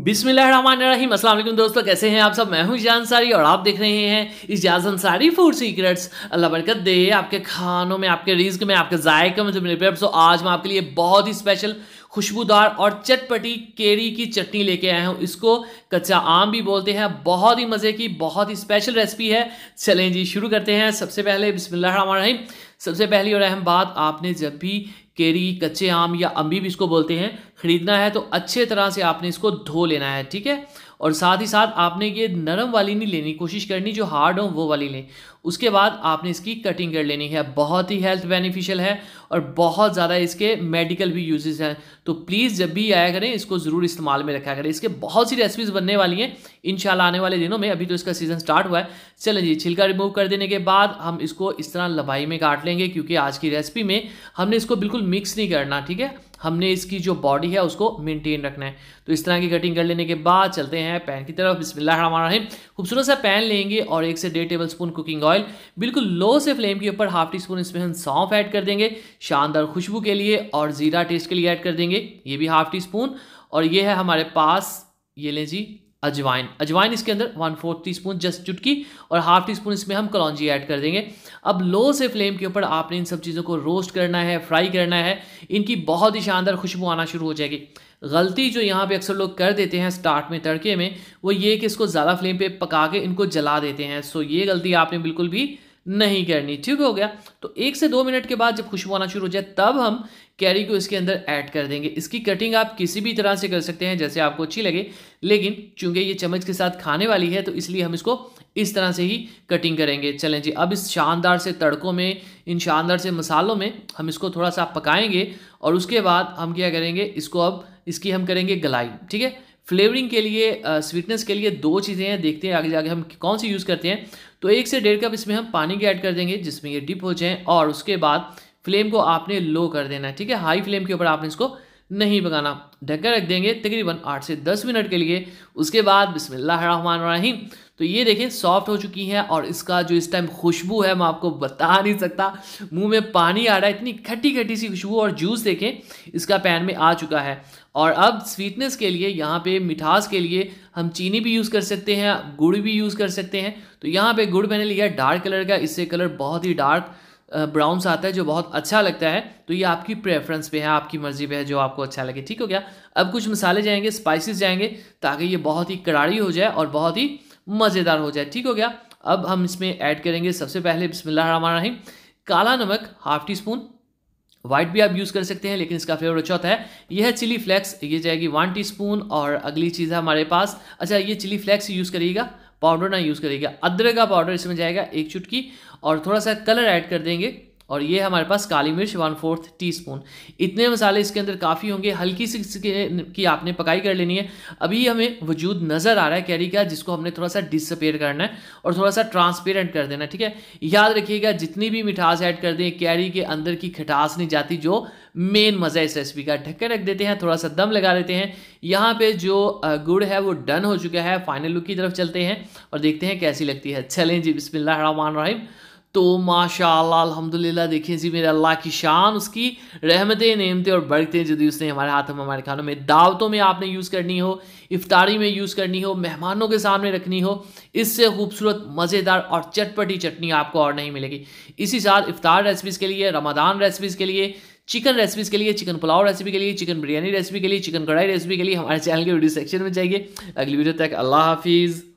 बिस्मिल्लाहिर्रहमानिर्रहीम अस्सलाम वालेकुम दोस्तों कैसे हैं आप सब मैं हूं जान सारी और आप देख रहे हैं इजाज अंसारी फूड सीक्रेट्स अल्लाह बरकत दे आपके खानों में आपके रिज्क में आपके जायके में जो मेरे सो आज मैं आपके लिए बहुत ही स्पेशल खुशबूदार और चटपटी केरी की चटनी लेके आया हूँ इसको कच्चा आम भी बोलते हैं बहुत ही मज़े की बहुत ही स्पेशल रेसिपी है चलें जी शुरू करते हैं सबसे पहले बिस्मिल्लाह सबसे पहली और अहम बात आपने जब भी केरी कच्चे आम या भी इसको बोलते हैं ख़रीदना है तो अच्छे तरह से आपने इसको धो लेना है ठीक है और साथ ही साथ आपने ये नरम वाली नहीं लेनी कोशिश करनी जो हार्ड हो वो वाली लें उसके बाद आपने इसकी कटिंग कर लेनी है बहुत ही हेल्थ बेनिफिशियल है और बहुत ज़्यादा इसके मेडिकल भी यूजेस हैं तो प्लीज़ जब भी आया करें इसको ज़रूर इस्तेमाल में रखा करें इसके बहुत सी रेसिपीज़ बनने वाली हैं इन आने वाले दिनों में अभी तो इसका सीज़न स्टार्ट हुआ है चलें जी छिलका रिमूव कर देने के बाद हम इसको इस तरह लंबाई में काट लेंगे क्योंकि आज की रेसिपी में हमने इसको बिल्कुल मिक्स नहीं करना ठीक है हमने इसकी जो बॉडी है उसको मेंटेन रखना है तो इस तरह की कटिंग कर लेने के बाद चलते हैं पैन की तरफ बिस्मिल्लाह खूबसूरत सा पैन लेंगे और एक से डेढ़ टेबल स्पून कुकिंग ऑयल बिल्कुल लो से फ्लेम के ऊपर हाफ टी स्पून इसमें हम सौंफ ऐड कर देंगे शानदार खुशबू के लिए और ज़ीरा टेस्ट के लिए ऐड कर देंगे ये भी हाफ टी स्पून और ये है हमारे पास ये लें जी अजवाइन अजवाइन इसके अंदर one fourth teaspoon just चुटकी और हाफ टी स्पून इसमें हम कलौजी ऐड कर देंगे अब लो से फ्लेम के ऊपर आपने इन सब चीज़ों को रोस्ट करना है फ्राई करना है इनकी बहुत ही शानदार खुशबू आना शुरू हो जाएगी गलती जो यहाँ पे अक्सर लोग कर देते हैं स्टार्ट में तड़के में वो ये कि इसको ज़्यादा फ्लेम पे पका के इनको जला देते हैं सो ये गलती आपने बिल्कुल भी नहीं करनी ठीक हो गया तो एक से दो मिनट के बाद जब खुशबू आना शुरू हो जाए तब हम कैरी को इसके अंदर ऐड कर देंगे इसकी कटिंग आप किसी भी तरह से कर सकते हैं जैसे आपको अच्छी लगे लेकिन चूंकि ये चम्मच के साथ खाने वाली है तो इसलिए हम इसको इस तरह से ही कटिंग करेंगे चलें जी अब इस शानदार से तड़कों में इन शानदार से मसालों में हम इसको थोड़ा सा पकाएंगे और उसके बाद हम क्या करेंगे इसको अब इसकी हम करेंगे गलाई ठीक है फ्लेवरिंग के लिए स्वीटनेस के लिए दो चीज़ें हैं देखते हैं आगे जाके हम कौन सी यूज़ करते हैं तो एक से डेढ़ कप इसमें हम पानी के ऐड कर देंगे जिसमें ये डिप हो जाए और उसके बाद फ्लेम को आपने लो कर देना है ठीक है हाई फ्लेम के ऊपर आपने इसको नहीं पकाना ढक्कन रख देंगे तकरीबन आठ से दस मिनट के लिए उसके बाद बिसमीम तो ये देखें सॉफ्ट हो चुकी है और इसका जो इस टाइम खुशबू है मैं आपको बता नहीं सकता मुंह में पानी आ रहा है इतनी खट्टी खट्टी सी खुशबू और जूस देखें इसका पैन में आ चुका है और अब स्वीटनेस के लिए यहाँ पे मिठास के लिए हम चीनी भी यूज़ कर सकते हैं गुड़ भी यूज़ कर सकते हैं तो यहाँ पे गुड़ मैंने लिया डार्क कलर का इससे कलर बहुत ही डार्क ब्राउन्स आता है जो बहुत अच्छा लगता है तो ये आपकी प्रेफरेंस पे है आपकी मर्ज़ी पे है जो आपको अच्छा लगे ठीक हो गया अब कुछ मसाले जाएंगे स्पाइसेस जाएंगे ताकि ये बहुत ही कड़ाड़ी हो जाए और बहुत ही मज़ेदार हो जाए ठीक हो गया अब हम इसमें ऐड करेंगे सबसे पहले बिसमिल्लाम काला नमक हाफ टी स्पून वाइट भी आप यूज़ कर सकते हैं लेकिन इसका फ्लेवर अच्छा होता है यह है चिली फ्लेक्स ये जाएगी वन टी और अगली चीज़ है हमारे पास अच्छा ये चिली फ्लेक्स यूज़ करिएगा पाउडर ना यूज़ करेगा अदरक का पाउडर इसमें जाएगा एक चुटकी और थोड़ा सा कलर ऐड कर देंगे और ये हमारे पास काली मिर्च वन फोर्थ टी स्पून इतने मसाले इसके अंदर काफ़ी होंगे हल्की सी की आपने पकाई कर लेनी है अभी हमें वजूद नज़र आ रहा है कैरी का जिसको हमने थोड़ा सा डिसअपेयर करना है और थोड़ा सा ट्रांसपेरेंट कर देना है ठीक है याद रखिएगा जितनी भी मिठास ऐड कर दें कैरी के अंदर की खटास नहीं जाती जो मेन मज़ा इस रेसिपी का ढक्कन रख देते हैं थोड़ा सा दम लगा देते हैं यहाँ पे जो गुड़ है वो डन हो चुका है फाइनल लुक की तरफ चलते हैं और देखते हैं कैसी लगती है चलें जी बिस्मिल्लाह रहमान रहीम तो माशा अल्हम्दुलिल्लाह देखें जी मेरे अल्लाह की शान उसकी रहमतें नेमतें और बढ़ते जो उसने हमारे हाथों में हमारे खानों में दावतों में आपने यूज़ करनी हो इफ्तारी में यूज़ करनी हो मेहमानों के सामने रखनी हो इससे खूबसूरत मज़ेदार और चटपटी चटनी आपको और नहीं मिलेगी इसी साथ इफ्तार रेसिपीज़ के लिए रमादान रेसिपीज़ के लिए चिकन रेसिपीज़ के लिए चिकन पुलाव रेसिपी के लिए चिकन बिरयानी रेसिपी के लिए चिकन कढ़ाई रेसिपी के लिए हमारे चैनल के वीडियो सेक्शन में जाइए अगली वीडियो तक अल्लाह हाफिज़